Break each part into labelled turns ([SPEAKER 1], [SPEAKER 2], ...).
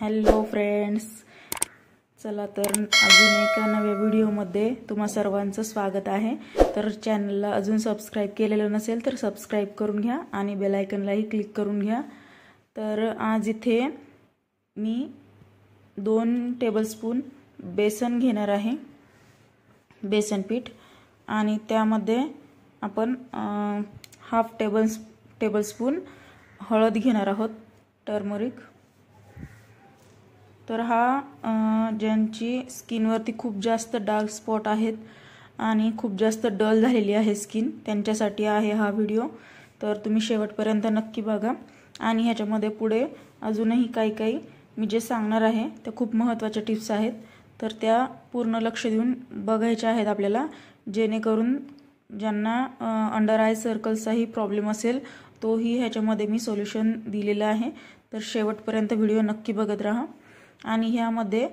[SPEAKER 1] hello friends चला तर अजून एका नव्या व्हिडिओमध्ये तुम्हा सर्वांचं स्वागत आहे तर चॅनलला अजून सबस्क्राईब केलेलं नसेल तर सबस्क्राईब करून घ्या आणि बेलायकनलाही क्लिक करून घ्या तर आज इथे मी दोन टेबलस्पून बेसन घेणार आहे बेसन पीठ आणि त्यामध्ये आपण हाफ टेबल टेबलस्पून हळद घेणार आहोत टर्मरिक तर हा ज्यांची स्किनवरती खूप जास्त डार्क स्पॉट आहेत आणि खूप जास्त डल झालेली आहे स्किन त्यांच्यासाठी आहे हा व्हिडिओ तर तुम्ही शेवटपर्यंत नक्की बघा आणि ह्याच्यामध्ये पुढे अजूनही काही काही मी जे सांगणार आहे त्या खूप महत्त्वाच्या टिप्स आहेत तर त्या पूर्ण लक्ष देऊन बघायच्या आहेत आपल्याला जेणेकरून ज्यांना अंडर आय सर्कल्सचाही प्रॉब्लेम असेल तोही ह्याच्यामध्ये मी सोल्युशन दिलेलं आहे तर शेवटपर्यंत व्हिडिओ नक्की बघत राहा आणि ह्यामध्ये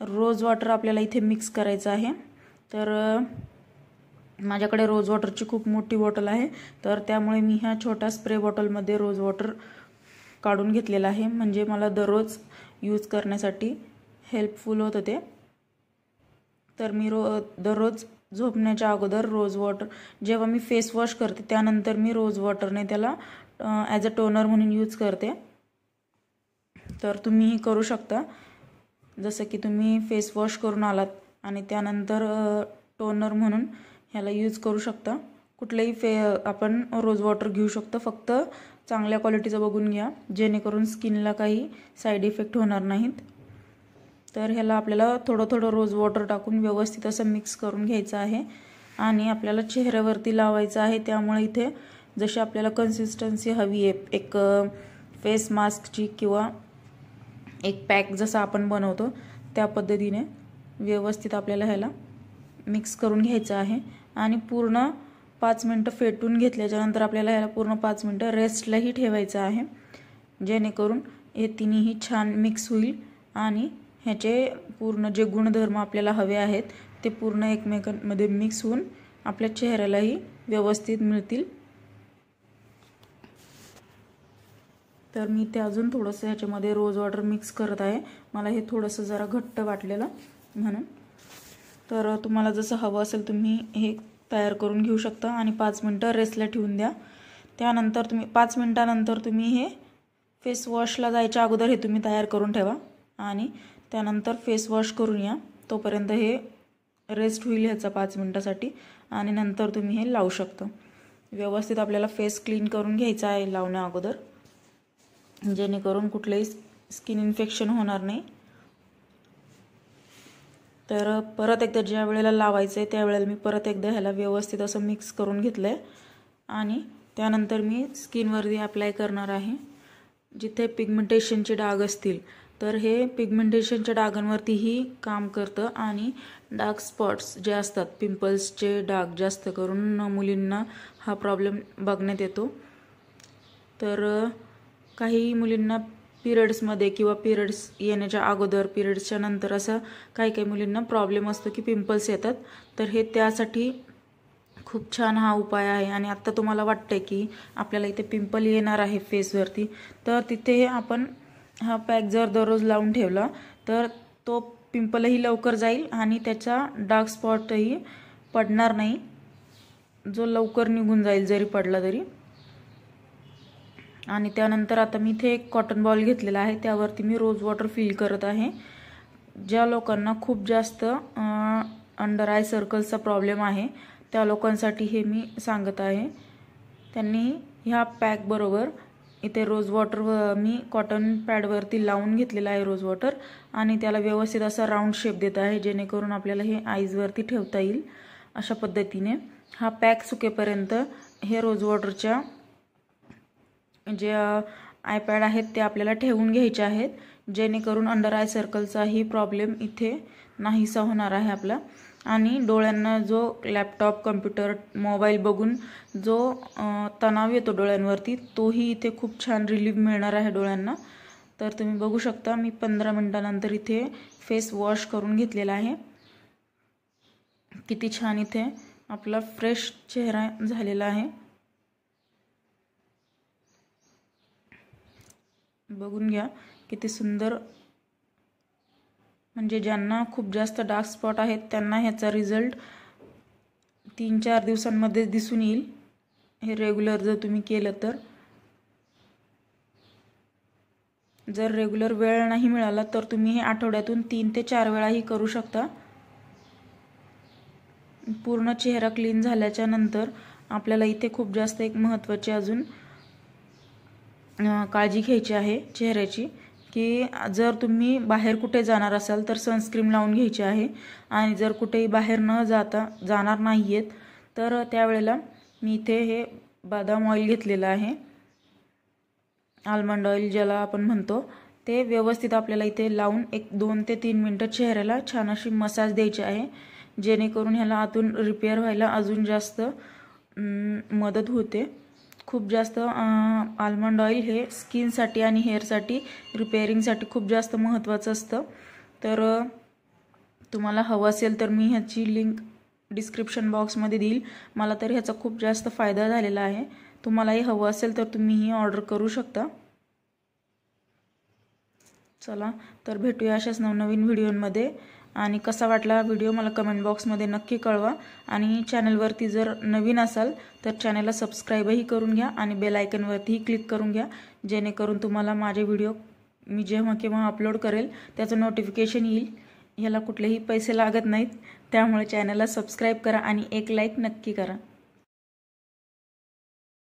[SPEAKER 1] रोज वॉटर आपल्याला इथे मिक्स करायचं आहे तर माझ्याकडे रोज वॉटरची खूप मोठी बॉटल आहे तर त्यामुळे मी ह्या छोट्या स्प्रे बॉटलमध्ये रोज वॉटर काढून घेतलेला आहे म्हणजे मला दररोज यूज करण्यासाठी हेल्पफुल होत होते तर मी रो दररोज झोपण्याच्या अगोदर रोज वॉटर जेव्हा मी फेस वॉश करते त्यानंतर मी रोज वॉटरने त्याला ॲज अ टोनर म्हणून यूज करते तर तुम्हीही करू शकता जसं की तुम्ही फेसवॉश करून आलात आणि त्यानंतर टोनर म्हणून ह्याला यूज करू शकता कुठलंही फे आपण रोज वॉटर घेऊ शकतो फक्त चांगल्या क्वालिटीचं बघून घ्या जेणेकरून स्किनला काही साईड इफेक्ट होणार नाहीत तर ह्याला आपल्याला थोडं थोडं रोज वॉटर टाकून व्यवस्थित असं मिक्स करून घ्यायचं आहे आणि आपल्याला चेहऱ्यावरती लावायचं आहे त्यामुळे इथे जशी आपल्याला कन्सिस्टन्सी हवी आहे एक फेस मास्कची किंवा एक पॅक जसं आपण बनवतो त्या पद्धतीने व्यवस्थित आपल्याला ह्याला मिक्स करून घ्यायचं आहे आणि पूर्ण पाच मिनटं फेटून घेतल्याच्यानंतर आपल्याला ह्याला पूर्ण पाच मिनटं रेस्टलाही ठेवायचं आहे जेणेकरून हे तिन्ही छान मिक्स होईल आणि ह्याचे पूर्ण जे गुणधर्म आपल्याला हवे आहेत ते पूर्ण एकमेकांमध्ये मिक्स होऊन आपल्या चेहऱ्यालाही व्यवस्थित मिळतील तर मी ते अजून थोडंसं ह्याच्यामध्ये रोज वॉटर मिक्स करत आहे मला हे थोडंसं जरा घट्ट वाटलेलं म्हणून तर तुम्हाला जसं हवं असेल तुम्ही हे तयार करून घेऊ शकता आणि पाच मिनटं रेस्टला ठेवून द्या त्यानंतर तुम्ही पाच मिनटानंतर तुम्ही हे फेस वॉशला जायच्या अगोदर हे तुम्ही तयार करून ठेवा आणि त्यानंतर फेस वॉश करून या तोपर्यंत हे रेस्ट होईल ह्याचा पाच मिनटासाठी आणि नंतर तुम्ही हे लावू शकता व्यवस्थित आपल्याला फेस क्लीन करून घ्यायचा आहे लावण्या अगोदर जेणेकरून कुठलंही स्किन इन्फेक्शन होणार नाही तर परत एकदा ज्या वेळेला लावायचं आहे त्यावेळेला मी परत एकदा ह्याला व्यवस्थित असं मिक्स करून घेतलं आहे आणि त्यानंतर मी स्किनवरती अप्लाय करणार आहे जिथे पिगमेंटेशनचे डाग असतील तर हे पिगमेंटेशनच्या डागांवरतीही काम करतं आणि डार्क स्पॉट्स जे असतात पिंपल्सचे डाग जास्त करून मुलींना हा प्रॉब्लेम बघण्यात येतो तर काही मुलींना पिरियड्समध्ये किंवा पिरियड्स येण्याच्या अगोदर पिरियड्सच्या नंतर असं काही काही मुलींना प्रॉब्लेम असतो की पिंपल्स येतात तर हे त्यासाठी खूप छान हा उपाय आहे आणि आत्ता तुम्हाला वाटतंय की आपल्याला इथे पिंपल येणार आहे फेसवरती तर तिथे आपण हा पॅक जर दररोज लावून ठेवला तर तो पिंपलही लवकर जाईल आणि त्याचा डार्क स्पॉटही पडणार नाही जो लवकर निघून जाईल जरी पडला तरी आणि त्यानंतर आता मी इथे एक कॉटन बॉल घेतलेला आहे त्यावरती मी रोज वॉटर फिल करत आहे ज्या लोकांना खूप जास्त अंडर आय सर्कल्सचा प्रॉब्लेम आहे त्या लोकांसाठी हे मी सांगत आहे त्यांनी ह्या पॅकबरोबर इथे रोज वॉटर मी कॉटन पॅडवरती लावून घेतलेला आहे रोज वॉटर आणि त्याला व्यवस्थित असा राऊंड शेप देत आहे जेणेकरून आपल्याला हे आईजवरती ठेवता येईल अशा पद्धतीने हा पॅक सुकेपर्यंत हे रोज वॉटरच्या जे आयपॅड आहेत ते आपल्याला ठेवून घ्यायचे आहेत जेणेकरून अंडर आय सर्कलचाही प्रॉब्लेम इथे नाहीसा होणार आहे आपला आणि डोळ्यांना जो लॅपटॉप कम्प्युटर मोबाईल बघून जो तणाव येतो डोळ्यांवरती तोही इथे खूप छान रिलीफ मिळणार आहे डोळ्यांना तर तुम्ही बघू शकता मी पंधरा मिनटानंतर इथे फेस वॉश करून घेतलेला आहे किती छान इथे आपला फ्रेश चेहरा झालेला आहे बघून घ्या किती सुंदर म्हणजे ज्यांना खूप जास्त डार्क स्पॉट आहेत त्यांना ह्याचा रिझल्ट तीन चार दिवसांमध्ये दिसून येईल हे रेग्युलर जर तुम्ही केलं तर जर रेग्युलर वेळ नाही मिळाला तर तुम्ही हे आठवड्यातून तीन ते चार वेळाही करू शकता पूर्ण चेहरा क्लीन झाल्याच्या नंतर आपल्याला इथे खूप जास्त एक महत्त्वाची अजून काळजी घ्यायची आहे चेहऱ्याची की जर तुम्ही बाहेर कुठे जाणार असाल तर सनस्क्रीम लावून घ्यायची आहे आणि जर कुठेही बाहेर न जाता जाणार नाही आहेत तर त्यावेळेला मी इथे हे बदाम ऑइल घेतलेलं आहे आलमंड ऑइल ज्याला आपण म्हणतो ते व्यवस्थित आपल्याला इथे लावून एक दोन ते तीन मिनटं चेहऱ्याला छान अशी मसाज द्यायची आहे जेणेकरून ह्याला आतून रिपेअर व्हायला अजून जास्त मदत होते खूप जास्त आल्मंड ऑइल हे स्किनसाठी आणि हेअरसाठी रिपेअरिंगसाठी खूप जास्त महत्त्वाचं असतं तर तुम्हाला हवं असेल तर मी ह्याची लिंक डिस्क्रिप्शन बॉक्समध्ये देईल मला तर ह्याचा खूप जास्त फायदा झालेला आहे तुम्हालाही हवं असेल तर तुम्ही ही ऑर्डर करू शकता चला तर भेटूया अशाच नवनवीन व्हिडिओमध्ये आणि कसा वाटला व्हिडिओ मला कमेंट बॉक्समध्ये नक्की कळवा आणि चॅनलवरती जर नवीन असाल तर चॅनलला सबस्क्राईबही करून घ्या आणि बेल क्लिक करून घ्या जेणेकरून तुम्हाला माझे व्हिडिओ मी जेव्हा केव्हा अपलोड करेल त्याचं नोटिफिकेशन येईल याला कुठलेही पैसे लागत नाहीत त्यामुळे चॅनलला सबस्क्राईब करा आणि एक लाईक नक्की करा